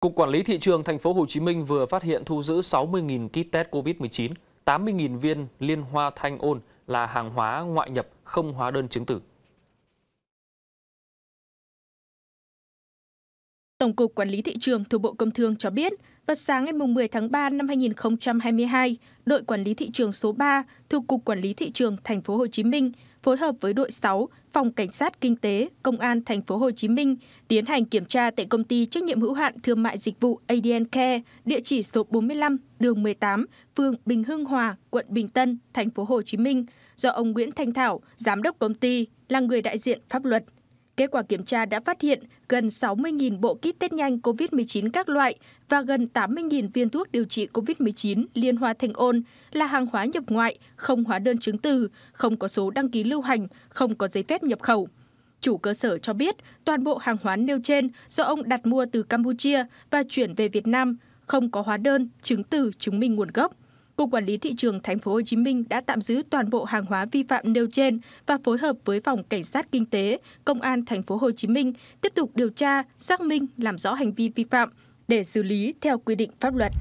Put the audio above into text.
Cục Quản lý thị trường thành phố Hồ Chí Minh vừa phát hiện thu giữ 60.000 kit test COVID-19, 80.000 viên liên hoa thanh ôn là hàng hóa ngoại nhập không hóa đơn chứng tử. Tổng cục Quản lý thị trường thuộc Bộ Công Thương cho biết, vào sáng ngày 10 tháng 3 năm 2022, đội quản lý thị trường số 3 thuộc Cục Quản lý thị trường thành phố Hồ Chí Minh phối hợp với đội 6, Phòng Cảnh sát Kinh tế, Công an thành phố Hồ Chí Minh tiến hành kiểm tra tại công ty trách nhiệm hữu hạn thương mại dịch vụ ADN Care, địa chỉ số 45, đường 18, phường Bình Hưng Hòa, quận Bình Tân, thành phố Hồ Chí Minh, do ông Nguyễn Thanh Thảo, giám đốc công ty, là người đại diện pháp luật. Kết quả kiểm tra đã phát hiện gần 60.000 bộ kit test nhanh COVID-19 các loại và gần 80.000 viên thuốc điều trị COVID-19 liên hoa thanh ôn là hàng hóa nhập ngoại, không hóa đơn chứng từ, không có số đăng ký lưu hành, không có giấy phép nhập khẩu. Chủ cơ sở cho biết toàn bộ hàng hóa nêu trên do ông đặt mua từ Campuchia và chuyển về Việt Nam, không có hóa đơn, chứng từ chứng minh nguồn gốc. Cục Quản lý thị trường Thành phố Hồ Chí Minh đã tạm giữ toàn bộ hàng hóa vi phạm nêu trên và phối hợp với phòng cảnh sát kinh tế, công an Thành phố Hồ Chí Minh tiếp tục điều tra, xác minh, làm rõ hành vi vi phạm để xử lý theo quy định pháp luật.